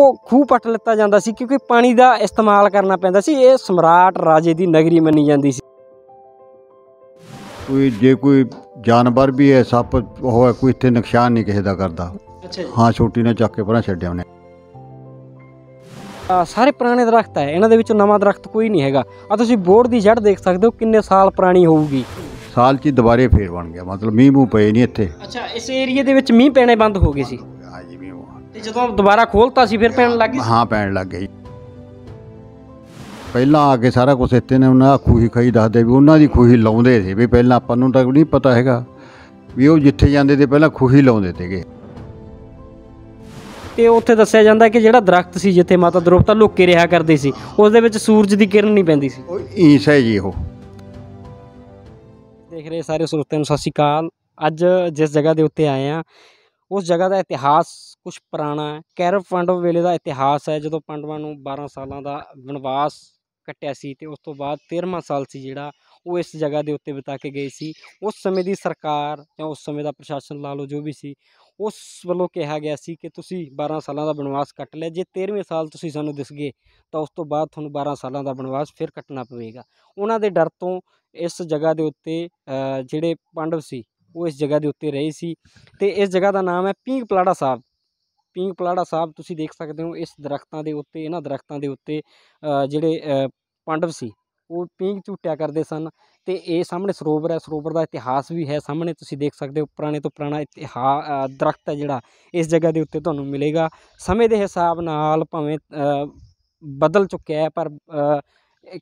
ਉਹ ਖੂਹ ਪੱਟ ਲਿੱਤਾ ਜਾਂਦਾ ਸੀ ਕਿਉਂਕਿ ਪਾਣੀ ਦਾ ਇਸਤੇਮਾਲ ਕਰਨਾ ਪੈਂਦਾ ਸੀ ਇਹ ਸਮਰਾਟ ਰਾਜੇ ਦੀ ਨਗਰੀ ਮੰਨੀ ਜਾਂਦੀ ਸੀ ਕੋਈ ਜੇ ਕੋਈ ਜਾਨਵਰ ਵੀ ਹੈ ਸੱਪ ਹੋਵੇ ਕੋਈ ਇੱਥੇ ਨੁਕਸਾਨ ਨਹੀਂ ਕਿਸੇ ਦਾ ਕਰਦਾ ਅੱਛਾ ਜੀ ਹਾਂ ਛੋਟੀ ਨੇ ਚੱਕ ਕੇ ਪਰਾਂ ਛੱਡਿਆ ਉਹਨੇ ਆ, ਸਾਰੇ ਪੁਰਾਣੇ ਦਰਖਤ ਹੈ ਇਹਨਾਂ ਦੇ ਵਿੱਚੋਂ ਨਵਾਂ ਦਰਖਤ ਕੋਈ ਨਹੀਂ ਹੈਗਾ ਆ ਤੁਸੀਂ ਬੋਰਡ ਦੀ ਜੜ ਦੇਖ ਸਕਦੇ ਹੋ ਕਿੰਨੇ ਸਾਲ ਪੁਰਾਣੀ ਹੋਊਗੀ ਸਾਲ 'ਚ ਦੁਬਾਰੇ ਫੇਰ ਬਣ ਗਿਆ ਮਤਲਬ ਮੀਂਹ ਮੂ ਪਏ ਨਹੀਂ ਇੱਥੇ ਅੱਛਾ ਇਸ ਏਰੀਏ ਦੇ ਵਿੱਚ ਮੀਂਹ ਪੈਣੇ ਬੰਦ ਹੋ ਗਏ ਸੀ ਜਦੋਂ ਦੁਬਾਰਾ ਖੋਲਤਾ ਸੀ ਫਿਰ ਪੈਣ ਲੱਗ ਗਈ ਹਾਂ ਪੈਣ ਲੱਗ ਗਈ ਪਹਿਲਾਂ ਆ ਕੇ ਸਾਰਾ ਕੁਝ ਇੱਥੇ ਨੇ ਉਹਨਾਂ ਖੂਹੀ ਖਾਈ ਦੱਸਦੇ ਵੀ ਉਹਨਾਂ ਦੀ ਖੂਹੀ ਲਾਉਂਦੇ ਸੀ ਵੀ ਪਹਿਲਾਂ ਆਪਾਂ ਨੂੰ ਤਾਂ ਨਹੀਂ ਪਤਾ ਹੈਗਾ ਵੀ ਉਹ ਜਿੱਥੇ ਜਾਂਦੇ ਤੇ ਪਹਿਲਾਂ ਖੂਹੀ ਲਾਉਂਦੇ ਤੇਗੇ ਤੇ ਉੱਥੇ ਦੱਸਿਆ ਜਾਂਦਾ ਕਿ ਜਿਹੜਾ ਦਰਖਤ ਸੀ ਜਿੱਥੇ ਮਾਤਾ ਦਰੋਪਤਾ ਲੁੱਕ ਕੇ ਰਿਹਾ ਕਰਦੇ ਸੀ ਉਸ ਦੇ ਵਿੱਚ ਸੂਰਜ ਦੀ ਕਿਰਨ ਨਹੀਂ ਪੈਂਦੀ ਸੀ ਉਹ ਈਸ ਹੈ ਜੀ ਉਹ ਦੇਖ ਰਹੇ ਸਾਰੇ ਸਰੋਤਿਆਂ ਨੂੰ ਸਤਿ ਸ਼੍ਰੀ ਅਕਾਲ ਅੱਜ ਜਿਸ ਜਗ੍ਹਾ ਦੇ ਉੱਤੇ ਆਏ ਆ ਉਸ ਜਗ੍ਹਾ ਦਾ ਇਤਿਹਾਸ ਕੁਝ ਪੁਰਾਣਾ ਹੈ ਕੈਰਵ ਪਾਂਡਵ ਵੇਲੇ ਦਾ ਇਤਿਹਾਸ ਹੈ ਜਦੋਂ ਪਾਂਡਵਾਂ ਨੂੰ 12 ਸਾਲਾਂ ਦਾ ਵਨਵਾਸ ਕੱਟਿਆ ਸੀ ਤੇ ਉਸ ਤੋਂ ਬਾਅਦ 13ਵਾਂ ਸਾਲ ਸੀ ਜਿਹੜਾ ਉਹ ਇਸ ਜਗ੍ਹਾ ਦੇ ਉੱਤੇ ਬਿਤਾ ਕੇ ਗਏ ਸੀ ਉਸ ਸਮੇਂ ਦੀ ਸਰਕਾਰ ਜਾਂ ਉਸ ਸਮੇਂ ਦਾ ਪ੍ਰਸ਼ਾਸਨ ਲਾ ਲਓ ਜੋ ਵੀ ਸੀ ਉਸ ਵੱਲੋਂ ਕਿਹਾ ਗਿਆ ਸੀ ਕਿ ਤੁਸੀਂ 12 ਸਾਲਾਂ ਦਾ ਬਨਵਾਸ ਕੱਟ ਲਿਆ ਜੇ 13ਵੇਂ ਸਾਲ ਤੁਸੀਂ ਸਾਨੂੰ ਦਿਸ ਗਏ ਤਾਂ ਉਸ ਤੋਂ ਬਾਅਦ ਤੁਹਾਨੂੰ 12 ਸਾਲਾਂ ਦਾ ਬਨਵਾਸ ਫਿਰ ਕੱਟਣਾ ਪਵੇਗਾ ਉਹਨਾਂ ਦੇ ਡਰ ਤੋਂ ਇਸ ਜਗ੍ਹਾ ਦੇ ਉੱਤੇ ਜਿਹੜੇ ਪਾਂਡਵ ਸੀ ਉਹ ਇਸ ਜਗ੍ਹਾ ਦੇ ਉੱਤੇ ਰਹੇ ਸੀ ਤੇ ਇਸ ਜਗ੍ਹਾ ਦਾ ਨਾਮ ਹੈ ਪੀਂਗ ਪਲਾੜਾ ਸਾਹਿਬ ਪਿੰਕ ਪਲਾੜਾ ਸਾਹਿਬ ਤੁਸੀਂ ਦੇਖ ਸਕਦੇ ਹੋ ਇਸ ਦਰਖਤਾਂ ਦੇ ਉੱਤੇ ਇਹਨਾਂ ਦਰਖਤਾਂ ਦੇ ਉੱਤੇ ਜਿਹੜੇ ਪਾਂਡਵ ਸੀ ਉਹ ਪਿੰਕ ਝੂਟਿਆ ਕਰਦੇ ਸਨ ਤੇ ਇਹ ਸਾਹਮਣੇ ਸਰੋਵਰ ਹੈ ਸਰੋਵਰ ਦਾ ਇਤਿਹਾਸ ਵੀ ਹੈ ਸਾਹਮਣੇ ਤੁਸੀਂ ਦੇਖ ਸਕਦੇ ਹੋ ਪੁਰਾਣੇ ਤੋਂ ਪੁਰਾਣਾ ਇਤਿਹਾਸ ਦਰਖਤ ਹੈ ਜਿਹੜਾ ਇਸ ਜਗ੍ਹਾ ਦੇ ਉੱਤੇ ਤੁਹਾਨੂੰ ਮਿਲੇਗਾ ਸਮੇਂ ਦੇ ਹਿਸਾਬ ਨਾਲ ਭਾਵੇਂ ਬਦਲ ਚੁੱਕਿਆ ਹੈ ਪਰ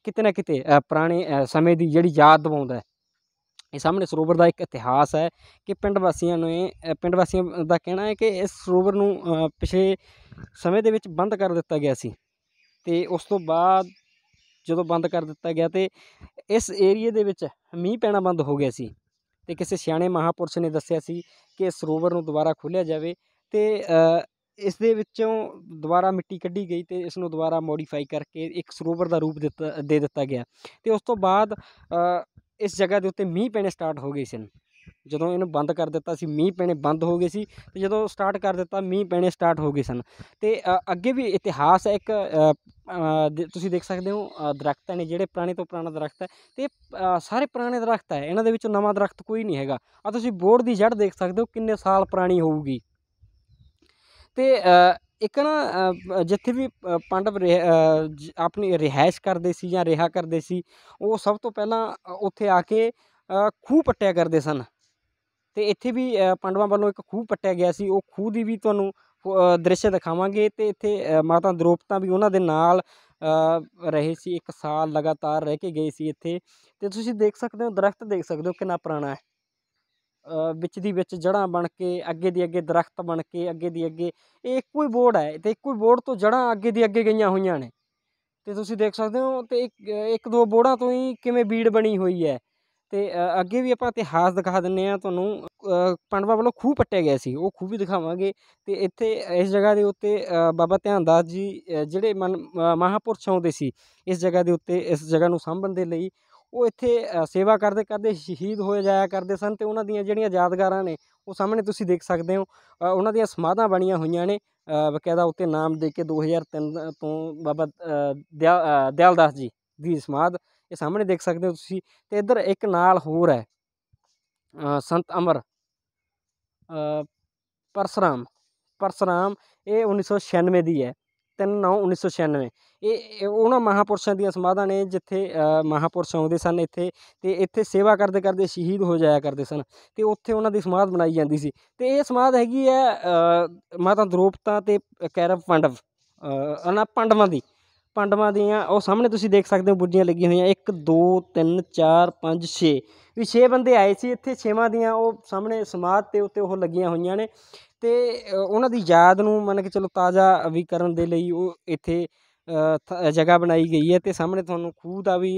ਕਿਤੇ ਨਾ ਕਿਤੇ ਪੁਰਾਣੇ ਸਮੇਂ ਦੀ ਜਿਹੜੀ ਯਾਦ ਦਿਵਾਉਂਦਾ ਹੈ ਇਹ ਸਾਹਮਣੇ ਸਰੋਵਰ ਦਾ ਇੱਕ ਇਤਿਹਾਸ ਹੈ ਕਿ ਪਿੰਡ ਵਾਸੀਆਂ ਨੇ ਪਿੰਡ ਵਾਸੀਆਂ ਦਾ ਕਹਿਣਾ ਹੈ ਕਿ ਇਸ ਸਰੋਵਰ ਨੂੰ ਪਿਛਲੇ ਸਮੇਂ ਦੇ ਵਿੱਚ ਬੰਦ ਕਰ ਦਿੱਤਾ ਗਿਆ ਸੀ ਤੇ ਉਸ ਤੋਂ ਬਾਅਦ ਜਦੋਂ ਬੰਦ ਕਰ ਦਿੱਤਾ ਗਿਆ ਤੇ ਇਸ ਏਰੀਏ ਦੇ ਵਿੱਚ ਮੀਂਹ ਪੈਣਾ ਬੰਦ ਹੋ ਗਿਆ ਸੀ ਤੇ ਕਿਸੇ ਸਿਆਣੇ ਮਹਾਪੁਰਸ਼ ਨੇ ਦੱਸਿਆ ਸੀ ਕਿ ਇਸ ਸਰੋਵਰ ਨੂੰ ਦੁਬਾਰਾ ਖੋਲ੍ਹਿਆ ਜਾਵੇ ਤੇ ਇਸ ਦੇ ਵਿੱਚੋਂ ਦੁਬਾਰਾ ਮਿੱਟੀ ਕੱਢੀ ਗਈ ਤੇ ਇਸ ਨੂੰ ਦੁਬਾਰਾ ਮੋਡੀਫਾਈ ਕਰਕੇ ਇੱਕ ਸਰੋਵਰ ਦਾ ਰੂਪ ਦਿੱਤਾ ਦੇ ਦਿੱਤਾ ਗਿਆ ਤੇ ਉਸ ਤੋਂ ਬਾਅਦ ਇਸ ਜਗ੍ਹਾ ਦੇ ਉੱਤੇ ਮੀਂਹ ਪੈਣੇ ਸਟਾਰਟ ਹੋ ਗਏ ਸਨ ਜਦੋਂ ਇਹਨੂੰ ਬੰਦ ਕਰ ਦਿੱਤਾ ਸੀ ਮੀਂਹ ਪੈਣੇ ਬੰਦ ਹੋ ਗਏ ਸੀ ਤੇ ਜਦੋਂ ਸਟਾਰਟ ਕਰ ਦਿੱਤਾ ਮੀਂਹ ਪੈਣੇ ਸਟਾਰਟ ਹੋ ਗਏ ਸਨ ਤੇ ਅੱਗੇ ਵੀ ਇਤਿਹਾਸ ਹੈ ਇੱਕ ਤੁਸੀਂ ਦੇਖ ਸਕਦੇ ਹੋ ਦਰਖਤਾਂ ਨੇ ਜਿਹੜੇ ਪੁਰਾਣੇ ਤੋਂ ਪੁਰਾਣਾ ਦਰਖਤ ਹੈ ਤੇ ਸਾਰੇ ਪੁਰਾਣੇ ਦਰਖਤ ਹੈ ਇਹਨਾਂ ਦੇ ਵਿੱਚ ਨਵਾਂ ਦਰਖਤ ਕੋਈ ਨਹੀਂ ਹੈਗਾ ਆ ਤੁਸੀਂ ਬੋਰਡ ਦੀ ਜੜ ਦੇਖ ਸਕਦੇ ਹੋ ਕਿੰਨੇ ਸਾਲ ਪੁਰਾਣੀ ਹੋਊਗੀ ਤੇ ਇੱਕ ਨਾ ਜਿੱਥੇ ਵੀ ਪਾਂਡਵ ਆਪਣੀ ਰਿਹਾਇਸ਼ ਕਰਦੇ ਸੀ ਜਾਂ ਰਿਹਾ ਕਰਦੇ ਸੀ ਉਹ ਸਭ ਤੋਂ ਪਹਿਲਾਂ ਉੱਥੇ ਆ ਕੇ ਖੂਹ ਪੱਟਿਆ ਕਰਦੇ ਸਨ ਤੇ ਇੱਥੇ ਵੀ ਪਾਂਡਵਾਂ ਵੱਲੋਂ ਇੱਕ ਖੂਹ ਪੱਟਿਆ ਗਿਆ ਸੀ ਉਹ ਖੂਹ ਦੀ ਵੀ ਤੁਹਾਨੂੰ ਦ੍ਰਿਸ਼ ਦਿਖਾਵਾਂਗੇ ਤੇ ਇੱਥੇ ਮਾਤਾ ਦ੍ਰੋਪਤਾ ਵੀ ਉਹਨਾਂ ਦੇ ਨਾਲ ਰਹੇ ਸੀ ਇੱਕ ਸਾਲ ਲਗਾਤਾਰ ਰਹਿ ਕੇ ਗਏ ਸੀ ਇੱਥੇ ਤੇ ਤੁਸੀਂ ਦੇਖ ਸਕਦੇ ਹੋ ਦਰਖਤ ਦੇਖ ਸਕਦੇ ਹੋ ਕਿੰਨਾ ਪੁਰਾਣਾ ਹੈ ਵਿੱਚ ਦੀ ਵਿੱਚ ਜੜ੍ਹਾਂ ਬਣ ਕੇ ਅੱਗੇ ਦੀ ਅੱਗੇ ਦਰਖਤ ਬਣ ਕੇ ਅੱਗੇ ਦੀ ਅੱਗੇ ਇਹ ਇੱਕੋ ਹੀ ਬੋਰਡ ਹੈ ਤੇ ਇੱਕੋ ਹੀ ਬੋਰਡ ਤੋਂ ਜੜ੍ਹਾਂ ਅੱਗੇ ਦੀ ਅੱਗੇ ਗਈਆਂ ਹੋਈਆਂ ਨੇ ਤੇ ਤੁਸੀਂ ਦੇਖ ਸਕਦੇ ਹੋ ਤੇ ਇੱਕ ਇੱਕ ਦੋ ਬੋਰਡਾਂ ਤੋਂ ਹੀ ਕਿਵੇਂ ਬੀੜ ਬਣੀ ਹੋਈ ਹੈ ਤੇ ਅੱਗੇ ਵੀ ਆਪਾਂ ਇਤਿਹਾਸ ਦਿਖਾ ਦਿੰਨੇ ਆ ਤੁਹਾਨੂੰ ਪੰਡਵਾ ਵੱਲੋਂ ਖੂਹ ਪੱਟਿਆ ਗਿਆ ਸੀ ਉਹ ਖੂਹ ਵੀ ਦਿਖਾਵਾਂਗੇ ਤੇ ਇੱਥੇ ਇਸ ਜਗ੍ਹਾ ਦੇ ਉੱਤੇ ਬਾਬਾ ਧਿਆਨਦਾਸ ਜੀ ਜਿਹੜੇ ਮਹਾਪੁਰਸ਼ ਆਉਂਦੇ ਸੀ ਇਸ ਜਗ੍ਹਾ ਦੇ ਉੱਤੇ ਇਸ ਜਗ੍ਹਾ ਨੂੰ ਸਾਂਭਣ ਦੇ ਲਈ ਉਹ ਇੱਥੇ ਸੇਵਾ ਕਰਦੇ ਕਰਦੇ ਸ਼ਹੀਦ ਹੋਏ ਜਾਇਆ ਕਰਦੇ ਸਨ ਤੇ ਉਹਨਾਂ ਦੀਆਂ ਜਿਹੜੀਆਂ ਯਾਦਗਾਰਾਂ ਨੇ ਉਹ ਸਾਹਮਣੇ ਤੁਸੀਂ ਦੇਖ ਸਕਦੇ ਹੋ ਉਹਨਾਂ ਦੀਆਂ ਸਮਾਧਾਂ ਬਣੀਆਂ ਹੋਈਆਂ ਨੇ ਬਕਾਇਦਾ ਉੱਤੇ ਨਾਮ ਦੇ ਕੇ 2003 ਤੋਂ ਬਾਬਾ ਦਿਆਲਦਾਸ ਜੀ ਦੀ ਸਮਾਧ ਇਹ ਸਾਹਮਣੇ ਦੇਖ ਸਕਦੇ ਹੋ ਤੁਸੀਂ ਤੇ ਇੱਧਰ ਇੱਕ ਨਾਲ ਹੋਰ ਹੈ ਸੰਤ ਅਮਰ ਪਰਸਰਾਮ ਪਰਸਰਾਮ ਇਹ 1996 ਦੀ ਹੈ 3/9/1996 ਇਹ ਉਹਨਾਂ ਮਹਾਪੁਰਸ਼ਾਂ ਦੀਆਂ ਸਮਾਧਾਂ ਨੇ ਜਿੱਥੇ ਮਹਾਪੁਰਸ਼ ਆਉਂਦੇ ਸਨ ਇੱਥੇ ਤੇ ਇੱਥੇ ਸੇਵਾ ਕਰਦੇ ਕਰਦੇ ਸ਼ਹੀਦ ਹੋ ਜਾਇਆ ਕਰਦੇ ਸਨ ਤੇ ਉੱਥੇ ਉਹਨਾਂ ਦੀ ਸਮਾਧ ਬਣਾਈ ਜਾਂਦੀ ਸੀ ਤੇ ਇਹ ਸਮਾਧ ਹੈਗੀ ਹੈ ਮਾਤਾ ਦਰੋਪਤਾ ਤੇ ਕੈਰਵ ਪੰਡਵ ਉਹਨਾਂ ਪੰਡਵਾਂ ਦੀ ਪੰਡਵਾਂ ਦੀਆਂ ਉਹ ਸਾਹਮਣੇ ਤੁਸੀਂ ਦੇਖ ਸਕਦੇ ਹੋ ਬੁਰਜੀਆਂ ਲੱਗੀਆਂ ਹੋਈਆਂ 1 2 3 4 5 6 ਵੀ 6 ਬੰਦੇ ਆਏ ਸੀ ਇੱਥੇ ਛੇਵਾਂ ਦੀਆਂ ਉਹ ਸਾਹਮਣੇ ਸਮਾਧ ਤੇ ਉੱਤੇ ਉਹ ਲੱਗੀਆਂ ਹੋਈਆਂ ਨੇ ਤੇ ਉਹਨਾਂ ਦੀ ਯਾਦ ਨੂੰ ਮੰਨ ਕੇ ਚਲੋ ਤਾਜ਼ਾ ਵੀ ਕਰਨ ਦੇ ਲਈ ਉਹ ਇੱਥੇ ਜਗ੍ਹਾ ਬਣਾਈ ਗਈ ਹੈ ਤੇ ਸਾਹਮਣੇ ਤੁਹਾਨੂੰ ਖੂਹ ਦਾ ਵੀ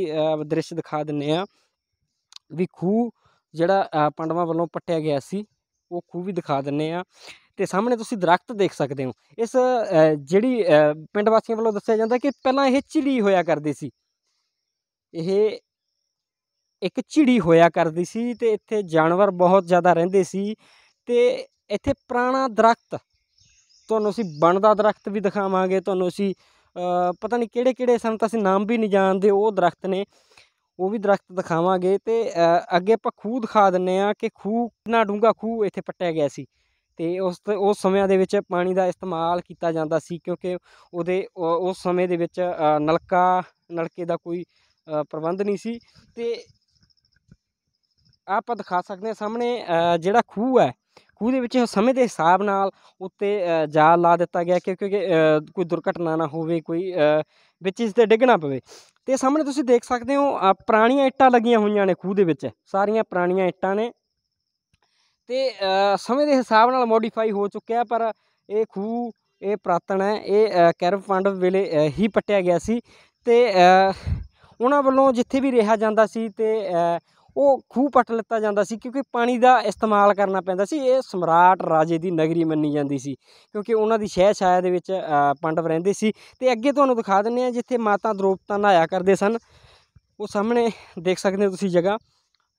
ਦ੍ਰਿਸ਼ ਦਿਖਾ ਦਿੰਨੇ ਆ ਵੀ ਖੂਹ ਜਿਹੜਾ ਪੰਡਵਾ ਵੱਲੋਂ ਪੱਟਿਆ ਗਿਆ ਸੀ ਉਹ ਖੂਹ ਵੀ ਦਿਖਾ ਦਿੰਨੇ ਆ ਤੇ ਸਾਹਮਣੇ ਤੁਸੀਂ ਦਰਖਤ ਦੇਖ ਸਕਦੇ ਹੋ ਇਸ ਜਿਹੜੀ ਪਿੰਡ ਵਾਸੀਆਂ ਵੱਲੋਂ ਦੱਸਿਆ ਜਾਂਦਾ ਕਿ ਪਹਿਲਾਂ ਇਹ ਚਿੜੀ ਹੋਇਆ ਕਰਦੀ ਸੀ ਇਹ ਇੱਕ ਚਿੜੀ ਹੋਇਆ ਕਰਦੀ ਸੀ ਤੇ ਇੱਥੇ ਜਾਨਵਰ ਬਹੁਤ ਜ਼ਿਆਦਾ ਰਹਿੰਦੇ ਸੀ ਤੇ ਇੱਥੇ ਪੁਰਾਣਾ ਦਰਖਤ ਤੁਹਾਨੂੰ ਅਸੀਂ ਬਣ ਦਾ ਦਰਖਤ ਵੀ ਦਿਖਾਵਾਂਗੇ ਤੁਹਾਨੂੰ ਅਸੀਂ ਪਤਾ ਨਹੀਂ ਕਿਹੜੇ ਕਿਹੜੇ ਸਾਨੂੰ ਤਾਂ ਅਸੀਂ ਨਾਮ ਵੀ ਨਹੀਂ ਜਾਣਦੇ ਉਹ ਦਰਖਤ ਨੇ ਉਹ ਵੀ ਦਰਖਤ ਦਿਖਾਵਾਂਗੇ ਤੇ ਅੱਗੇ ਆਪਾਂ ਖੂਹ ਦਿਖਾ ਦਿੰਨੇ ਆ ਕਿ ਖੂਹ ਕਿੰਨਾ ਡੂੰਗਾ ਖੂਹ ਇੱਥੇ ਪੱਟਿਆ ਗਿਆ ਸੀ ਤੇ ਉਸ ਉਸ ਸਮਿਆਂ ਦੇ ਵਿੱਚ ਪਾਣੀ ਦਾ ਇਸਤੇਮਾਲ ਕੀਤਾ ਜਾਂਦਾ ਸੀ ਕਿਉਂਕਿ ਉਹਦੇ ਉਸ ਸਮੇਂ ਦੇ ਵਿੱਚ ਨਲਕਾ ਨਲਕੇ ਦਾ ਕੋਈ ਪ੍ਰਬੰਧ ਨਹੀਂ ਸੀ ਤੇ ਆਪਾਂ ਦਿਖਾ ਸਕਦੇ ਹਾਂ ਸਾਹਮਣੇ ਜਿਹੜਾ ਖੂਹ ਹੈ ਖੂਹ ਦੇ ਵਿੱਚ ਸਮੇਂ ਦੇ ਹਿਸਾਬ ਨਾਲ ਉੱਤੇ ਜਾਲ ਲਾ ਦਿੱਤਾ ਗਿਆ ਕਿਉਂਕਿ ਕੋਈ ਦੁਰਘਟਨਾ ਨਾ ਹੋਵੇ ਕੋਈ ਵਿੱਚ ਇਸ ਤੇ ਡਿੱਗ ਨਾ ਪਵੇ ਤੇ ਸਾਹਮਣੇ ਤੁਸੀਂ ਦੇਖ ਸਕਦੇ ਹੋ ਪੁਰਾਣੀਆਂ ਇੱਟਾਂ ਲੱਗੀਆਂ ਹੋਈਆਂ ਨੇ ਖੂਹ ਦੇ ਵਿੱਚ ਸਾਰੀਆਂ ਪੁਰਾਣੀਆਂ ਇੱਟਾਂ ਨੇ ਤੇ ਸਮੇਂ ਦੇ ਹਿਸਾਬ ਨਾਲ ਮੋਡੀਫਾਈ ਹੋ ਚੁੱਕਿਆ ਪਰ ਇਹ ਖੂਹ ਇਹ ਪ੍ਰਾਤਨ ਹੈ ਇਹ ਕੈਰਵ ਫੰਡ ਵੇਲੇ ਹੀ ਪਟਿਆ ਗਿਆ ਸੀ ਤੇ ਉਹਨਾਂ ਵੱਲੋਂ ਜਿੱਥੇ ਵੀ ਰਿਹਾ ਜਾਂਦਾ ਸੀ ਤੇ ਉਹ ਖੂਹ ਪੱਟ ਲਿੱਤਾ ਜਾਂਦਾ ਸੀ ਕਿਉਂਕਿ ਪਾਣੀ ਦਾ ਇਸਤੇਮਾਲ ਕਰਨਾ ਪੈਂਦਾ ਸੀ ਇਹ ਸਮਰਾਟ ਰਾਜੇ ਦੀ ਨਗਰੀ ਮੰਨੀ ਜਾਂਦੀ ਸੀ ਕਿਉਂਕਿ ਉਹਨਾਂ ਦੀ ਸ਼ਹਿ ਛਾਇਆ ਦੇ ਵਿੱਚ ਪੰਡਵ ਰਹਿੰਦੇ ਸੀ ਤੇ ਅੱਗੇ ਤੁਹਾਨੂੰ ਦਿਖਾ ਦਿੰਨੇ ਆ ਜਿੱਥੇ ਮਾਤਾ ਦ੍ਰੋਪਤਾ ਨਹਾਇਆ ਕਰਦੇ ਸਨ ਉਹ ਸਾਹਮਣੇ ਦੇਖ ਸਕਦੇ ਹੋ ਤੁਸੀਂ ਜਗ੍ਹਾ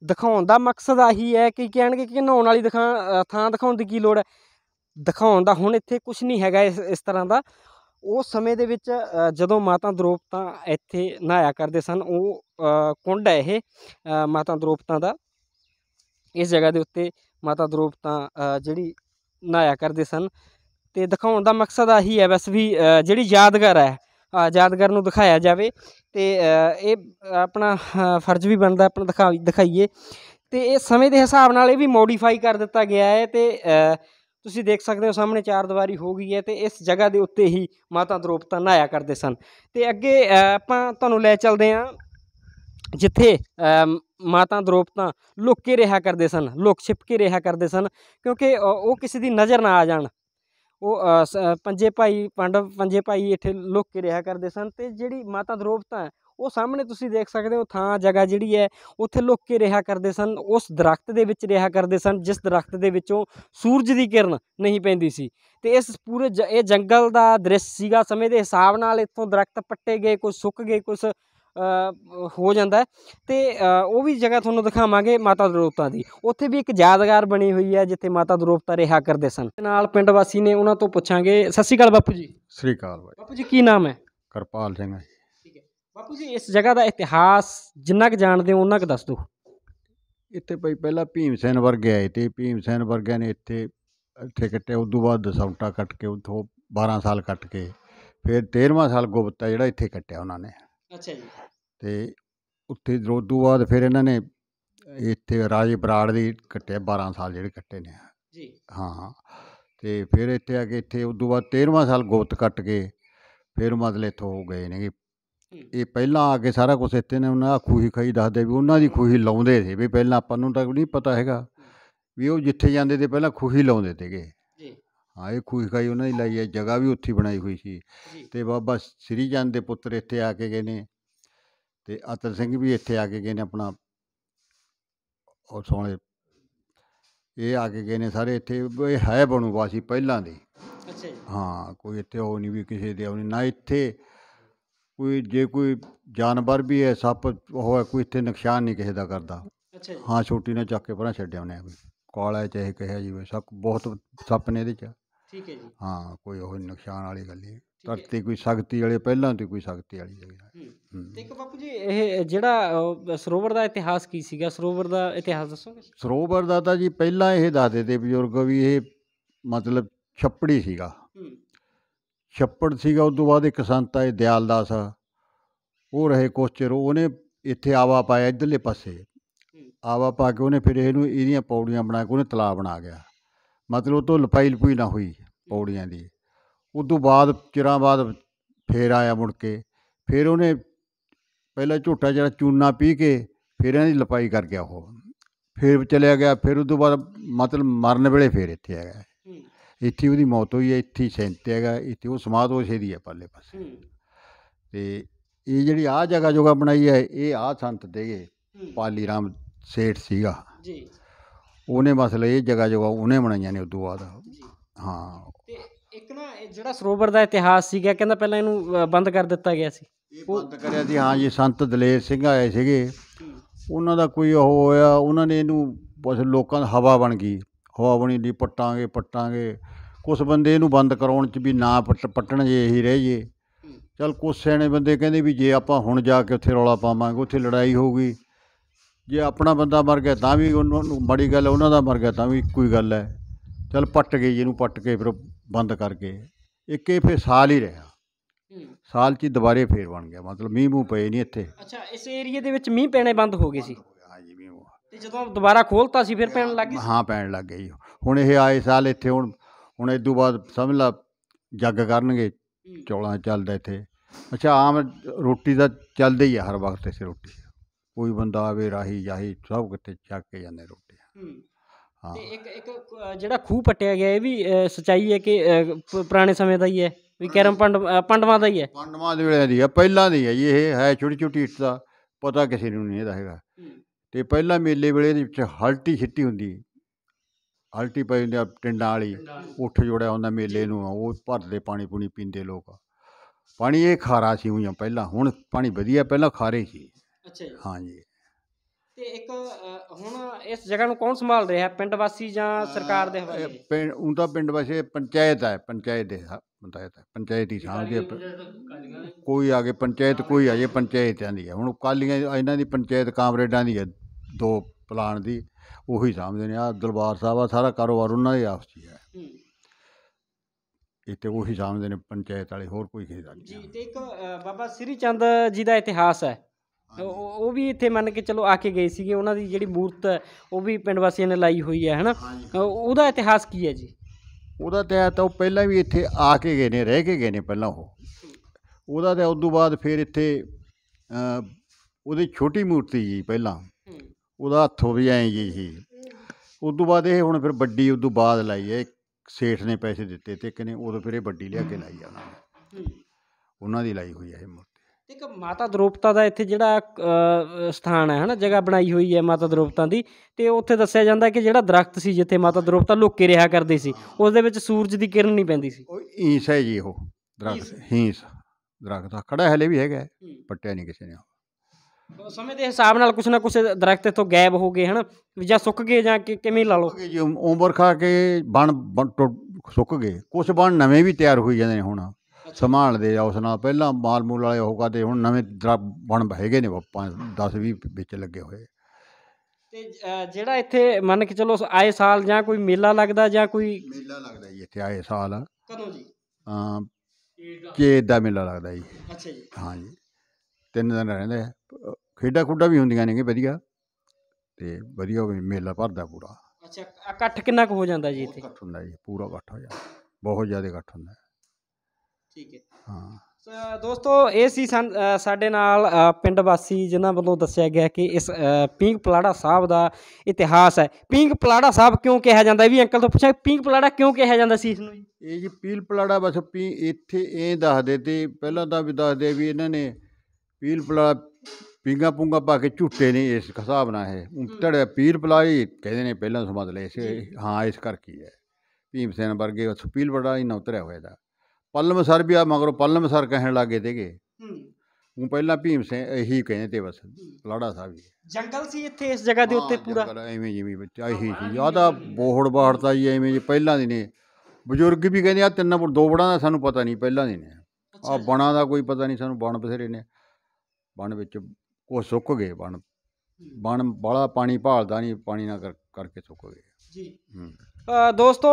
ਦਿਖਾਉਣ ਦਾ ਮਕਸਦ ਆਹੀ ਹੈ ਕਿ ਕਹਿਣਗੇ ਕਿ ਨਹਾਉਣ ਵਾਲੀ ਦਿਖਾ ਥਾਂ ਦਿਖਾਉਣ ਦੀ ਕੀ ਲੋੜ ਹੈ ਦਿਖਾਉਣ ਦਾ ਹੁਣ ਇੱਥੇ ਕੁਝ ਨਹੀਂ ਹੈਗਾ ਇਸ ਇਸ ਤਰ੍ਹਾਂ ਦਾ ਉਸ ਸਮੇਂ ਦੇ ਵਿੱਚ ਜਦੋਂ ਮਾਤਾ ਦ੍ਰੋਪਤਾ ਇੱਥੇ ਨਹਾਇਆ ਕਰਦੇ ਸਨ ਉਹ ਕੁੰਡ ਹੈ ਇਹ ਮਾਤਾ ਦ੍ਰੋਪਤਾ ਦਾ ਇਸ ਜਗ੍ਹਾ ਦੇ ਉੱਤੇ ਮਾਤਾ ਦ੍ਰੋਪਤਾ ਜਿਹੜੀ ਨਹਾਇਆ ਕਰਦੇ ਸਨ ਤੇ ਦਿਖਾਉਣ ਦਾ ਮਕਸਦ ਆਹੀ ਹੈ ਬਸ ਵੀ ਜਿਹੜੀ ਯਾਦਗਾਰ ਹੈ ਯਾਦਗਾਰ ਨੂੰ ਦਿਖਾਇਆ ਜਾਵੇ ਤੇ ਇਹ ਆਪਣਾ ਫਰਜ਼ ਵੀ ਬਣਦਾ ਆਪਣਾ ਦਿਖਾਈਏ ਤੇ ਇਹ ਸਮੇਂ ਦੇ ਹਿਸਾਬ ਨਾਲ ਇਹ ਵੀ ਮੋਡੀਫਾਈ ਕਰ ਦਿੱਤਾ ਗਿਆ ਹੈ ਤੇ ਤੁਸੀਂ ਦੇਖ ਸਕਦੇ ਹੋ ਸਾਹਮਣੇ ਚਾਰ ਦੀਵਾਰੀ ਹੋ ਗਈ ਹੈ ਤੇ ਇਸ ਜਗ੍ਹਾ ਦੇ ਉੱਤੇ ਹੀ ਮਾਤਾ ਦ੍ਰੋਪਤਾ ਨਹਾਇਆ ਕਰਦੇ ਸਨ ਤੇ ਅੱਗੇ ਆਪਾਂ ਤੁਹਾਨੂੰ ਲੈ ਚੱਲਦੇ ਆਂ ਜਿੱਥੇ ਮਾਤਾ ਦ੍ਰੋਪਤਾ ਲੁੱਕ ਕੇ ਰਿਹਾ ਕਰਦੇ ਸਨ ਲੁੱਕ ਛਿਪ ਕੇ ਰਿਹਾ ਕਰਦੇ ਸਨ ਕਿਉਂਕਿ ਉਹ ਕਿਸੇ ਦੀ ਨਜ਼ਰ ਨਾ ਆ ਜਾਣ ਉਹ ਪੰਜੇ ਭਾਈ ਪੰਡਵ ਪੰਜੇ ਭਾਈ ਇੱਥੇ ਲੁੱਕ ਕੇ ਰਿਹਾ ਕਰਦੇ ਸਨ ਤੇ ਜਿਹੜੀ ਮਾਤਾ ਦ੍ਰੋਪਤਾ ਉਹ ਸਾਹਮਣੇ ਤੁਸੀਂ ਦੇਖ ਸਕਦੇ ਹੋ ਥਾਂ ਜਗ੍ਹਾ ਜਿਹੜੀ ਹੈ ਉੱਥੇ ਲੋਕ ਕੇ ਰਿਹਾ ਕਰਦੇ ਸਨ ਉਸ ਦਰਖਤ ਦੇ ਵਿੱਚ ਰਿਹਾ ਕਰਦੇ ਸਨ ਜਿਸ ਦਰਖਤ ਦੇ ਵਿੱਚੋਂ ਸੂਰਜ ਦੀ ਕਿਰਨ ਨਹੀਂ ਪੈਂਦੀ ਸੀ ਤੇ ਇਸ ਪੂਰੇ ਇਹ ਜੰਗਲ ਦਾ ਦ੍ਰਿਸ਼ ਸੀਗਾ ਸਮੇਂ ਦੇ ਹਿਸਾਬ ਨਾਲ ਇੱਥੋਂ ਦਰਖਤ ਪੱਟੇ ਗਏ ਕੁਝ ਸੁੱਕ ਗਏ ਕੁਝ ਹੋ ਜਾਂਦਾ ਤੇ ਉਹ ਵੀ ਜਗ੍ਹਾ ਤੁਹਾਨੂੰ ਦਿਖਾਵਾਂਗੇ ਮਾਤਾ ਦਰੋਪਤਾ ਦੀ ਉੱਥੇ ਵੀ ਇੱਕ ਯਾਦਗਾਰ ਬਣੀ ਹੋਈ ਹੈ ਜਿੱਥੇ ਮਾਤਾ ਦਰੋਪਤਾ ਰਿਹਾ ਕਰਦੇ ਸਨ ਨਾਲ ਪਿੰਡ ਵਾਸੀ ਨੇ ਉਹਨਾਂ ਤੋਂ ਪੁੱਛਾਂਗੇ ਸਤਿ ਸ਼੍ਰੀ ਅਕਾਲ ਬਾਪੂ ਜੀ ਸ੍ਰੀ ਅਕਾਲ ਬਾਈ ਬਾਪੂ ਜੀ ਕੀ ਨਾਮ ਹੈ ਕਰਪਾਲ ਸਿੰਘ ਹੈ ਬਾਪੂ ਜੀ ਇਸ ਜਗ੍ਹਾ ਦਾ ਇਤਿਹਾਸ ਜਿੰਨਾ ਕੁ ਜਾਣਦੇ ਹੋ ਉਹਨਾਂ ਕੁ ਦੱਸ ਦਿਓ ਇੱਥੇ ਭਾਈ ਪਹਿਲਾਂ ਭੀਮ ਸੈਨ ਵਰਗੇ ਆਏ ਤੇ ਭੀਮ ਸੈਨ ਵਰਗਿਆਂ ਨੇ ਇੱਥੇ ਇੱਥੇ ਕੱਟਿਆ ਉਦੋਂ ਬਾਅਦ ਦਸੌਂਟਾ ਕੱਟ ਕੇ ਉਥੋਂ 12 ਸਾਲ ਕੱਟ ਕੇ ਫਿਰ 13ਵਾਂ ਸਾਲ ਗੁਪਤਾ ਜਿਹੜਾ ਇੱਥੇ ਕੱਟਿਆ ਉਹਨਾਂ ਨੇ ਅੱਛਾ ਜੀ ਤੇ ਉੱਥੇ ਉਦੋਂ ਬਾਅਦ ਫਿਰ ਇਹਨਾਂ ਨੇ ਇੱਥੇ ਰਾਜੇ ਬਰਾੜ ਦੀ ਕੱਟਿਆ 12 ਸਾਲ ਜਿਹੜੇ ਕੱਟੇ ਨੇ ਜੀ ਹਾਂ ਤੇ ਫਿਰ ਇੱਥੇ ਆ ਕੇ ਇੱਥੇ ਉਦੋਂ ਬਾਅਦ 13ਵਾਂ ਸਾਲ ਗੁਪਤ ਕੱਟ ਕੇ ਫਿਰ ਮਤਲਬ ਇਥੋਂ ਗਏ ਨੇ ਇਹ ਪਹਿਲਾਂ ਆ ਕੇ ਸਾਰਾ ਕੁਝ ਇੱਥੇ ਨੇ ਉਹਨਾਂ ਖੂਹੀ ਖਾਈ ਦੱਸਦੇ ਵੀ ਉਹਨਾਂ ਦੀ ਖੂਹੀ ਲਾਉਂਦੇ ਸੀ ਵੀ ਪਹਿਲਾਂ ਆਪਾਂ ਨੂੰ ਤਾਂ ਨਹੀਂ ਪਤਾ ਹੈਗਾ ਵੀ ਉਹ ਜਿੱਥੇ ਜਾਂਦੇ ਤੇ ਪਹਿਲਾਂ ਖੂਹੀ ਲਾਉਂਦੇ ਤੇਗੇ ਜੀ ਹਾਂ ਇਹ ਖੂਹੀ ਖਾਈ ਉਹਨਾਂ ਦੀ ਲਾਈ ਹੈ ਜਗ੍ਹਾ ਵੀ ਉੱਥੇ ਬਣਾਈ ਹੋਈ ਸੀ ਤੇ ਬਾਬਾ ਸ੍ਰੀ ਚੰਦ ਦੇ ਪੁੱਤਰ ਇੱਥੇ ਆ ਕੇ ਗਏ ਨੇ ਤੇ ਅਤਰ ਸਿੰਘ ਵੀ ਇੱਥੇ ਆ ਕੇ ਗਏ ਨੇ ਆਪਣਾ ਉਹ ਸੋਹਣੇ ਇਹ ਆ ਕੇ ਗਏ ਨੇ ਸਾਰੇ ਇੱਥੇ ਇਹ ਹੈ ਬਣੂ ਵਾਸੀ ਪਹਿਲਾਂ ਦੇ ਅੱਛਾ ਜੀ ਹਾਂ ਕੋਈ ਇੱਥੇ ਉਹ ਨਹੀਂ ਵੀ ਕਿਸੇ ਦੇ ਆਉਣੀ ਨਾ ਇੱਥੇ ਕੋਈ ਜੇ ਕੋਈ ਜਾਨਵਰ ਵੀ ਹੈ ਸੱਪ ਹੋਵੇ ਕੋਈ ਇੱਥੇ ਨੁਕਸਾਨ ਨਹੀਂ ਕਿਸੇ ਦਾ ਕਰਦਾ ਅੱਛਾ ਹਾਂ ਛੋਟੀ ਨੇ ਚੱਕ ਕੇ ਪਰਾਂ ਛੱਡਿਆ ਉਹਨੇ ਐਵੇਂ। ਕਾਲਾ ਹੈ ਚਾਹੇ ਕਿਹਾ ਜਿਵੇਂ ਸੱਪ ਬਹੁਤ ਸੱਪ ਨੇ ਇਹਦੇ ਚ ਠੀਕ ਹੈ ਜੀ ਹਾਂ ਕੋਈ ਉਹ ਨੁਕਸਾਨ ਵਾਲੀ ਗੱਲ ਨਹੀਂ ਹੈ। ਧਰਤੀ ਕੋਈ ਸ਼ਕਤੀ ਵਾਲੇ ਪਹਿਲਾਂ ਤੇ ਕੋਈ ਸ਼ਕਤੀ ਵਾਲੀ ਜਗ੍ਹਾ ਹੈ। ਹੂੰ। ਠੀਕ ਤੇ ਬਾਪੂ ਜੀ ਇਹ ਜਿਹੜਾ ਸਰੋਵਰ ਦਾ ਇਤਿਹਾਸ ਕੀ ਸੀਗਾ ਸਰੋਵਰ ਦਾ ਇਤਿਹਾਸ ਦੱਸੋਗੇ ਸਰੋਵਰ ਦਾ ਤਾਂ ਜੀ ਪਹਿਲਾਂ ਇਹ ਦੱਸਦੇ ਤੇ ਬਜ਼ੁਰਗ ਵੀ ਇਹ ਮਤਲਬ ਛੱਪੜੀ ਸੀਗਾ ਹੂੰ ਛੱਪੜ ਸੀਗਾ ਉਸ ਤੋਂ ਬਾਅਦ ਇੱਕ ਸੰਤ ਆਏ ਦਿਆਲਦਾਸ ਉਹ ਰਹੇ ਕੁਛ ਚਿਰ ਉਹਨੇ ਇੱਥੇ ਆਵਾ ਪਾਇਆ ਇਧਰਲੇ ਪਾਸੇ ਆਵਾ ਪਾ ਕੇ ਉਹਨੇ ਫਿਰ ਇਹਨੂੰ ਇਹਦੀਆਂ ਪੌੜੀਆਂ ਬਣਾ ਕੇ ਉਹਨੇ ਤਲਾਬ ਬਣਾ ਗਿਆ ਮਤਲਬ ਉਹ ਤੋਂ ਲਪਾਈ ਲਪੂਈ ਨਾ ਹੋਈ ਪੌੜੀਆਂ ਦੀ ਉਸ ਤੋਂ ਬਾਅਦ ਚਿਰਾਂ ਬਾਅਦ ਫੇਰ ਆਇਆ ਮੁੜ ਕੇ ਫਿਰ ਉਹਨੇ ਪਹਿਲਾਂ ਝੋਟਾ ਜਿਹੜਾ ਚੂਨਾ ਪੀ ਕੇ ਫਿਰ ਇਹਦੀ ਲਪਾਈ ਕਰ ਗਿਆ ਉਹ ਫਿਰ ਚਲੇ ਗਿਆ ਫਿਰ ਉਸ ਤੋਂ ਬਾਅਦ ਮਤਲਬ ਮਰਨ ਵੇਲੇ ਫਿਰ ਇੱਥੇ ਆ ਗਿਆ ਇੱਥੇ ਉਹਦੀ ਮੌਤ ਹੋਈ ਹੈ ਇੱਥੇ ਸੈਂਤ ਹੈਗਾ ਇੱਥੇ ਉਹ ਉਸੇ ਦੀ ਹੈ ਪਰਲੇ ਪਾਸੇ ਤੇ ਇਹ ਜਿਹੜੀ ਆ ਜਗ੍ਹਾ ਜੋਗਾ ਬਣਾਈ ਹੈ ਇਹ ਆ ਸੰਤ ਦੇਗੇ ਪਾਲੀ ਰਾਮ ਸੇਠ ਸੀਗਾ ਜੀ ਉਹਨੇ ਮਸਲਾ ਇਹ ਜਗ੍ਹਾ ਜੋਗਾ ਉਹਨੇ ਬਣਾਈਆਂ ਨੇ ਉਦੋਂ ਬਾਅਦ ਹਾਂ ਤੇ ਇੱਕ ਨਾ ਜਿਹੜਾ ਸਰੋਵਰ ਦਾ ਇਤਿਹਾਸ ਸੀਗਾ ਕਹਿੰਦਾ ਪਹਿਲਾਂ ਇਹਨੂੰ ਬੰਦ ਕਰ ਦਿੱਤਾ ਗਿਆ ਸੀ ਇਹ ਬੰਦ ਕਰਿਆ ਸੀ ਹਾਂ ਜੀ ਸੰਤ ਦਲੇਰ ਸਿੰਘ ਆਏ ਸੀਗੇ ਉਹਨਾਂ ਦਾ ਕੋਈ ਉਹ ਹੋਇਆ ਉਹਨਾਂ ਨੇ ਇਹਨੂੰ ਬਸ ਲੋਕਾਂ ਦਾ ਹਵਾ ਬਣ ਗਈ ਬਣੀ ਦੀ ਪੱਟਾਂਗੇ ਪੱਟਾਂਗੇ ਕੁਝ ਬੰਦੇ ਇਹਨੂੰ ਬੰਦ ਕਰਾਉਣ 'ਚ ਵੀ ਨਾ ਪੱਟਣ ਜੇ ਇਹੀ ਰਹਿ ਜੇ ਚਲ ਕੁਸ ਸਿਆਣੇ ਬੰਦੇ ਕਹਿੰਦੇ ਵੀ ਜੇ ਆਪਾਂ ਹੁਣ ਜਾ ਕੇ ਉੱਥੇ ਰੌਲਾ ਪਾਵਾਂਗੇ ਉੱਥੇ ਲੜਾਈ ਹੋਊਗੀ ਜੇ ਆਪਣਾ ਬੰਦਾ ਮਰ ਗਿਆ ਤਾਂ ਵੀ ਉਹਨਾਂ ਨੂੰ ਗੱਲ ਉਹਨਾਂ ਦਾ ਮਰ ਗਿਆ ਤਾਂ ਵੀ ਇੱਕੋ ਹੀ ਗੱਲ ਹੈ ਚਲ ਪੱਟ ਗਏ ਜੀ ਇਹਨੂੰ ਪੱਟ ਕੇ ਫਿਰ ਬੰਦ ਕਰਕੇ ਇੱਕ ਇਹ ਫੇ ਸਾਲ ਹੀ ਰਿਹਾ ਸਾਲ 'ਚ ਦੁਬਾਰੇ ਫੇਰ ਬਣ ਗਿਆ ਮਤਲਬ ਮੀਂਹ ਮੂੰਹ ਪਏ ਨਹੀਂ ਇੱਥੇ ਅੱਛਾ ਇਸ ਏਰੀਏ ਦੇ ਵਿੱਚ ਮੀਂਹ ਪੈਣੇ ਬੰਦ ਹੋ ਗਏ ਸੀ ਤੇ ਜਦੋਂ ਦੁਬਾਰਾ ਖੋਲਤਾ ਸੀ ਫਿਰ ਪੈਣ ਲੱਗ ਗਈ ਹਾਂ ਪੈਣ ਲੱਗ ਗਈ ਹੁਣ ਇਹ ਆਏ ਸਾਲ ਇੱਥੇ ਹੁਣ ਹੁਣ ਇਸ ਤੋਂ ਬਾਅਦ ਸਮਝ ਲਾ ਜੱਗ ਕਰਨਗੇ ਚੌਲਾਂ ਚੱਲਦਾ ਇੱਥੇ ਅੱਛਾ ਆਮ ਰੋਟੀ ਦਾ ਚੱਲਦਾ ਹੀ ਆ ਹਰ ਵਕਤ ਇਸ ਰੋਟੀ ਕੋਈ ਬੰਦਾ ਆਵੇ ਰਾਹੀ ਜਾਹੀ ਸਭ ਕਿਤੇ ਚੱਕ ਕੇ ਜਾਂਦੇ ਰੋਟੀ ਹਾਂ ਤੇ ਇੱਕ ਇੱਕ ਜਿਹੜਾ ਖੂਹ ਪਟਿਆ ਗਿਆ ਇਹ ਵੀ ਸਚਾਈ ਹੈ ਕਿ ਪੁਰਾਣੇ ਸਮੇਂ ਦਾ ਹੀ ਹੈ ਵੀ ਕਰਮ ਪੰਡ ਪੰਡਵਾ ਦਾ ਹੀ ਹੈ ਪੰਡਵਾ ਦੇ ਵੇਲੇ ਦੀ ਹੈ ਪਹਿਲਾਂ ਦੀ ਹੈ ਜੀ ਇਹ ਹੈ ਛੋਟੀ ਛੋਟੀ ਇੱਟ ਦਾ ਪਤਾ ਕਿਸੇ ਨੂੰ ਨਹੀਂ ਇਹਦਾ ਹੈਗਾ ਤੇ ਪਹਿਲਾਂ ਮੇਲੇ ਵੇਲੇ ਦੇ ਵਿੱਚ ਹਲਟੀ ਛਿੱਟੀ ਹੁੰਦੀ ਹਲਟੀ ਪਈ ਹੁੰਦੀ ਆ ਟਿੰਡਾਂ ਵਾਲੀ ਉੱਠ ਜੋੜਿਆ ਹੁੰਦਾ ਮੇਲੇ ਨੂੰ ਉਹ ਭਰਦੇ ਪਾਣੀ ਪੂਣੀ ਪੀਂਦੇ ਲੋਕ ਪਾਣੀ ਇਹ ਖਾਰਾ ਸੀ ਉਹ ਪਹਿਲਾਂ ਹੁਣ ਪਾਣੀ ਵਧੀਆ ਪਹਿਲਾਂ ਖਾਰੇ ਸੀ ਅੱਛਾ ਜੀ ਹਾਂਜੀ ਤੇ ਇੱਕ ਹੁਣ ਇਸ ਜਗ੍ਹਾ ਨੂੰ ਕੌਣ ਸੰਭਾਲ ਰਿਹਾ ਪਿੰਡ ਵਾਸੀ ਜਾਂ ਸਰਕਾਰ ਦੇ ਹਵਾਲੇ ਉਹਦਾ ਪਿੰਡ ਉਹ ਤਾਂ ਪਿੰਡ ਪੰਚਾਇਤ ਹੈ ਪੰਚਾਇਤ ਦੇ ਪੰਚਾਇਤ ਹੈ ਪੰਚਾਇਤ ਹੀ ਕੋਈ ਆ ਕੇ ਪੰਚਾਇਤ ਕੋਈ ਆ ਜੇ ਪੰਚਾਇਤ ਆਂਦੀ ਹੈ ਹੁਣ ਕਾਲੀਆਂ ਇਹਨਾਂ ਦੀ ਪੰਚਾਇਤ ਕਾਮਰੇਡਾਂ ਦੀ ਹੈ ਦੋ ਪਲਾਨ ਦੀ ਉਹੀ ਸਮਝਦੇ ਨੇ ਆ ਦਰਬਾਰ ਸਾਹਿਬ ਆ ਸਾਰਾ ਕਾਰੋਬਾਰ ਉਹਨਾਂ ਦੇ ਆਪਸ ਹੀ ਹੈ ਇੱਥੇ ਉਹੀ ਸਮਝਦੇ ਨੇ ਪੰਚਾਇਤ ਵਾਲੇ ਹੋਰ ਕੋਈ ਖੇਦਾ ਨਹੀਂ ਜੀ ਤੇ ਇੱਕ ਬਾਬਾ ਸ੍ਰੀ ਚੰਦ ਜੀ ਦਾ ਇਤਿਹਾਸ ਹੈ ਉਹ ਵੀ ਇੱਥੇ ਮੰਨ ਕੇ ਚਲੋ ਆ ਕੇ ਗਏ ਸੀਗੇ ਉਹਨਾਂ ਦੀ ਜਿਹੜੀ ਮੂਰਤ ਉਹ ਵੀ ਪਿੰਡ ਵਾਸੀਆਂ ਨੇ ਲਾਈ ਹੋਈ ਹੈ ਹਨਾ ਉਹਦਾ ਇਤਿਹਾਸ ਕੀ ਹੈ ਜੀ ਉਹਦਾ ਤਾਂ ਤਾਂ ਉਹ ਪਹਿਲਾਂ ਵੀ ਇੱਥੇ ਆ ਕੇ ਗਏ ਨੇ ਰਹਿ ਕੇ ਗਏ ਨੇ ਪਹਿਲਾਂ ਉਹ ਉਹਦਾ ਤਾਂ ਤੋਂ ਬਾਅਦ ਫਿਰ ਇੱਥੇ ਉਹਦੀ ਛੋਟੀ ਮੂਰਤੀ ਜੀ ਪਹਿਲਾਂ ਉਹਦਾ ਹੱਥੋਂ ਵੀ ਐਂ ਜੀ ਸੀ ਉਦੋਂ ਬਾਅਦ ਇਹ ਹੁਣ ਫਿਰ ਵੱਡੀ ਉਦੋਂ ਬਾਅਦ ਲਾਈ ਹੈ ਸੇਠ ਨੇ ਪੈਸੇ ਦਿੱਤੇ ਤੇ ਕਿਨੇ ਉਦੋਂ ਫਿਰ ਇਹ ਵੱਡੀ ਲਿਆ ਕੇ ਲਾਈ ਆ ਉਹਨਾਂ ਉਹਨਾਂ ਦੀ ਲਾਈ ਹੋਈ ਹੈ ਇਹ ਮੂਰਤੀ ਇੱਕ ਮਾਤਾ ਦਰੋਪਤਾ ਦਾ ਇੱਥੇ ਜਿਹੜਾ ਸਥਾਨ ਹੈ ਹਨਾ ਜਗ੍ਹਾ ਬਣਾਈ ਹੋਈ ਹੈ ਮਾਤਾ ਦਰੋਪਤਾ ਦੀ ਤੇ ਉੱਥੇ ਦੱਸਿਆ ਜਾਂਦਾ ਕਿ ਜਿਹੜਾ ਦਰਖਤ ਸੀ ਜਿੱਥੇ ਮਾਤਾ ਦਰੋਪਤਾ ਲੁੱਕੇ ਰਿਹਾ ਕਰਦੇ ਸੀ ਉਸ ਦੇ ਵਿੱਚ ਸੂਰਜ ਦੀ ਕਿਰਨ ਨਹੀਂ ਪੈਂਦੀ ਸੀ ਉਹ ਈਸ ਹੈ ਜੀ ਉਹ ਦਰਖਤ ਹੀਸ ਦਰਖਤ ਖੜਾ ਹਲੇ ਵੀ ਹੈਗਾ ਪੱਟਿਆ ਨਹੀਂ ਕਿਸੇ ਨੇ ਸਮੇਂ ਦੇ ਹਿਸਾਬ ਨਾਲ ਕੁਛ ਨਾ ਕੁਛ ਦਰਖਤ ਤੋਂ ਗਾਇਬ ਹੋ ਗਏ ਹਨ ਜਾਂ ਸੁੱਕ ਗਏ ਜਾਂ ਕਿਵੇਂ ਲਾ ਲੋ ਜੀ ਉਮਰ ਖਾ ਕੇ ਬਣ ਸੁੱਕ ਗਏ ਕੁਛ ਬਣ ਨਵੇਂ ਵੀ ਤਿਆਰ ਹੋਈ ਜਾਂਦੇ ਨੇ ਹੁਣ ਸੰਭਾਲਦੇ ਆ ਉਸ ਨਾਲ ਪਹਿਲਾਂ ਮਾਲ ਮੂਲ ਵਾਲੇ ਹੋਗਾ ਤੇ ਹੁਣ ਨਵੇਂ ਦਰਾ- ਬਣ ਬਹਿਗੇ ਨੇ 10 20 ਵਿੱਚ ਲੱਗੇ ਹੋਏ ਤੇ ਜਿਹੜਾ ਇੱਥੇ ਮੰਨ ਕੇ ਚਲੋ ਆਏ ਸਾਲ ਜਾਂ ਕੋਈ ਮੇਲਾ ਲੱਗਦਾ ਜਾਂ ਕੋਈ ਮੇਲਾ ਲੱਗਦਾ ਜੀ ਇੱਥੇ ਆਏ ਸਾਲ ਕਦੋਂ ਜੀ ਹਾਂ ਕਿ ਦਾ ਮੇਲਾ ਲੱਗਦਾ ਜੀ ਅੱਛਾ ਜੀ ਹਾਂ ਜੀ ਤਿੰਨ ਦਿਨ ਰਹਿੰਦੇ ਖੇਡਾਂ ਖੁੱਡਾਂ ਵੀ ਹੁੰਦੀਆਂ ਨੇਗੇ ਵਧੀਆ ਤੇ ਵਧੀਆ ਵੀ ਮੇਲਾ ਭਰਦਾ ਪੂਰਾ ਅੱਛਾ ਇਕੱਠ ਕਿੰਨਾ ਕੁ ਹੋ ਜਾਂਦਾ ਜੀ ਇੱਥੇ ਇਕੱਠ ਹੁੰਦਾ ਜੀ ਪੂਰਾ ਇਕੱਠ ਹੋ ਜਾਂਦਾ ਬਹੁਤ ਜ਼ਿਆਦਾ ਇਕੱਠ ਹੁੰਦਾ ਠੀਕ ਹੈ ਹਾਂ ਦੋਸਤੋ ਇਹ ਸੀ ਸਾਡੇ ਨਾਲ ਪਿੰਡ ਵਾਸੀ ਜਿਨ੍ਹਾਂ ਵੱਲੋਂ ਦੱਸਿਆ ਗਿਆ ਕਿ ਇਸ ਪਿੰਗ ਪਲਾੜਾ ਸਾਹਿਬ ਦਾ ਇਤਿਹਾਸ ਹੈ ਪਿੰਗ ਪਲਾੜਾ ਸਾਹਿਬ ਕਿਉਂ ਕਿਹਾ ਜਾਂਦਾ ਵੀ ਅੰਕਲ ਤੋਂ ਪੁੱਛਿਆ ਪਿੰਗ ਪਲਾੜਾ ਕਿਉਂ ਕਿਹਾ ਜਾਂਦਾ ਸੀ ਇਸ ਨੂੰ ਇਹ ਜੀ ਪੀਲ ਪਲਾੜਾ ਬਸ ਪੀ ਇੱਥੇ ਇਹ ਦੱਸਦੇ ਤੇ ਪਹਿਲਾਂ ਤਾਂ ਵੀ ਦੱਸਦੇ ਵੀ ਇਹਨਾਂ ਨੇ पील पला ਪੀਂਗਾ ਪੂੰਗਾ ਪਾ ਕੇ ਝੂਟੇ ਨੇ ਇਸ ਹਿਸਾਬ ਨਾਲ ਇਹ ਉਂਟੜ ਪੀਰ ਪਲਾਈ ਕਹਿੰਦੇ ਨੇ ਪਹਿਲਾਂ ਸਮਝ ਲੈ ਇਸੇ ਹਾਂ ਇਸ ਕਰਕੇ ਹੀ ਹੈ ਭੀਮ ਸੈਨ ਵਰਗੇ ਉਸ ਪੀਲ ਬੜਾ ਹੀ ਨਾ ਉਤਰਿਆ ਹੋਇਆ ਦਾ ਪੱਲਮ ਸਰ ਵੀ ਆ ਮਗਰੋਂ ਪੱਲਮ ਸਰ ਕਹਿਣ ਲੱਗੇ ਤੇਗੇ ਉਹ ਪਹਿਲਾਂ ਭੀਮ ਸੈਨ ਇਹੀ ਕਹਿੰਦੇ ਤੇ ਬਸ ਲਾੜਾ ਸਾਹਿਬ ਜੀ ਜੰਗਲ ਸੀ ਇੱਥੇ ਇਸ ਜਗ੍ਹਾ ਦੇ ਉੱਤੇ ਪੂਰਾ ਐਵੇਂ ਜਿਵੇਂ ਬੱਚਾ ਇਹੀ ਸੀ ਆਦਾ ਬੋਹੜ ਬਾਹੜ ਤਾਂ ਹੀ ਐਵੇਂ ਜੀ ਪਹਿਲਾਂ ਦੀ ਨੇ ਬਜ਼ੁਰਗ ਵੀ ਕਹਿੰਦੇ ਆ ਤਿੰਨ ਦੋ ਬੜਾ ਦਾ ਸਾਨੂੰ ਪਤਾ ਨਹੀਂ ਪਹਿਲਾਂ ਦੀ ਨੇ ਆ ਬਣਾ ਦਾ ਕੋਈ ਪਤਾ ਨਹੀਂ ਸਾਨੂੰ ਬਣ ਬਸੇਰੇ ਨੇ ਬਣ ਵਿੱਚ ਉਹ ਸੁੱਕ ਗਏ ਬਣ ਬਣ ਬਾਲਾ ਪਾਣੀ ਭਾਲਦਾ ਨਹੀਂ ਪਾਣੀ ਨਾਲ ਕਰਕੇ ਸੁੱਕ ਗਏ ਜੀ ਅ, ਦੋਸਤੋ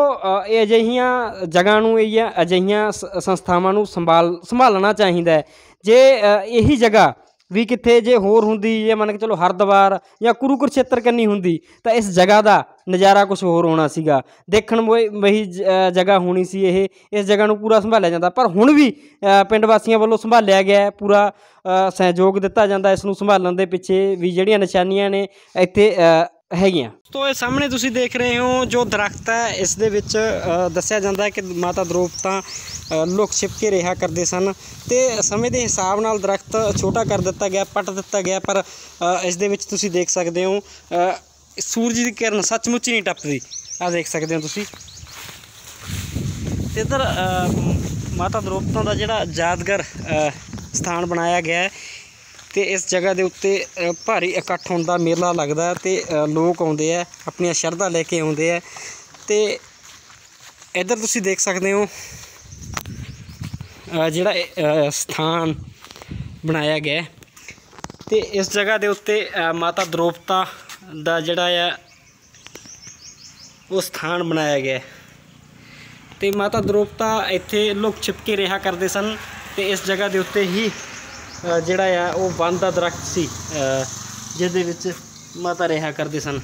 ਇਹ ਅਜਿਹੀਆਂ ਜਗ੍ਹਾ ਨੂੰ ਇਹ ਅਜਿਹੀਆਂ ਸੰਸਥਾਵਾਂ ਨੂੰ ਸੰਭਾਲ ਸੰਭਾਲਣਾ ਚਾਹੀਦਾ ਹੈ ਜੇ ਇਹੀ ਜਗ੍ਹਾ ਵੀ ਕਿੱਥੇ ਜੇ ਹੋਰ ਹੁੰਦੀ ਇਹ ਮੰਨ ਕੇ ਚਲੋ ਹਰਦਵਾਰ ਜਾਂ ਖੇਤਰ ਕੰਨੀ ਹੁੰਦੀ ਤਾਂ ਇਸ ਜਗ੍ਹਾ ਦਾ ਨਜ਼ਾਰਾ ਕੁਝ ਹੋਰ ਹੋਣਾ ਸੀਗਾ ਦੇਖਣ ਵਹੀ ਜਗ੍ਹਾ ਹੋਣੀ ਸੀ ਇਹ ਇਸ ਜਗ੍ਹਾ ਨੂੰ ਪੂਰਾ ਸੰਭਾਲਿਆ ਜਾਂਦਾ ਪਰ ਹੁਣ ਵੀ ਪਿੰਡ ਵਾਸੀਆਂ ਵੱਲੋਂ ਸੰਭਾਲਿਆ ਗਿਆ ਪੂਰਾ ਸਹਿਯੋਗ ਦਿੱਤਾ ਜਾਂਦਾ ਇਸ ਨੂੰ ਸੰਭਾਲਣ ਦੇ ਪਿੱਛੇ ਵੀ ਜਿਹੜੀਆਂ ਨਿਸ਼ਾਨੀਆਂ ਨੇ ਇੱਥੇ ਹੈਗੀਆਂ ਤੋਂ ਇਹ ਸਾਹਮਣੇ ਤੁਸੀਂ ਦੇਖ ਰਹੇ ਹੋ ਜੋ ਦਰਖਤ ਹੈ ਇਸ ਦੇ ਵਿੱਚ ਦੱਸਿਆ ਜਾਂਦਾ ਹੈ ਕਿ ਮਾਤਾ ਦਰੋਪਤਾ ਲੋਕ ਛਿਪ ਕੇ ਰਿਹਾ ਕਰਦੇ ਸਨ ਤੇ ਸਮੇਂ ਦੇ ਹਿਸਾਬ ਨਾਲ ਦਰਖਤ ਛੋਟਾ ਕਰ ਦਿੱਤਾ ਗਿਆ ਪੱਟ ਦਿੱਤਾ ਗਿਆ ਪਰ ਇਸ ਦੇ ਵਿੱਚ ਤੁਸੀਂ ਦੇਖ ਸਕਦੇ ਹੋ ਸੂਰਜ ਦੀ ਕਿਰਨ ਸੱਚਮੁੱਚ ਨਹੀਂ ਟੱਪਦੀ ਆ ਦੇਖ ਸਕਦੇ ਹੋ ਤੁਸੀਂ ਤੇ ਇਧਰ ਮਾਤਾ ਦਰੋਪਤਾ ਦਾ ਜਿਹੜਾ ਯਾਦਗਾਰ ਸਥਾਨ ਬਣਾਇਆ ਗਿਆ ਹੈ ਤੇ ਇਸ ਜਗ੍ਹਾ ਦੇ ਉੱਤੇ ਭਾਰੀ ਇਕੱਠ ਹੁੰਦਾ ਮੇਲਾ ਲੱਗਦਾ ਤੇ ਲੋਕ ਆਉਂਦੇ ਆ ਆਪਣੀਆਂ ਸ਼ਰਧਾ ਲੈ ਕੇ ਆਉਂਦੇ ਆ ਤੇ ਇੱਧਰ ਤੁਸੀਂ ਦੇਖ ਸਕਦੇ ਹੋ ਜਿਹੜਾ ਸਥਾਨ ਬਣਾਇਆ ਗਿਆ ਤੇ ਇਸ ਜਗ੍ਹਾ ਦੇ ਉੱਤੇ ਮਾਤਾ ਦ੍ਰੋਪਤਾ ਦਾ ਜਿਹੜਾ ਆ ਉਹ ਸਥਾਨ ਬਣਾਇਆ ਗਿਆ ਤੇ ਮਾਤਾ ਦ੍ਰੋਪਤਾ ਇੱਥੇ ਲੋਕ ਛਿਪ ਕੇ ਰਿਹਾ ਕਰਦੇ ਸਨ ਤੇ ਇਸ ਜਗ੍ਹਾ ਦੇ ਉੱਤੇ ਹੀ ਜਿਹੜਾ ਆ ਉਹ ਬੰਦ ਦਾ ਦਰਖਤ ਸੀ ਜਿਹਦੇ ਵਿੱਚ ਮਾਤਾ ਰਹਾ ਕਰਦੇ ਸਨ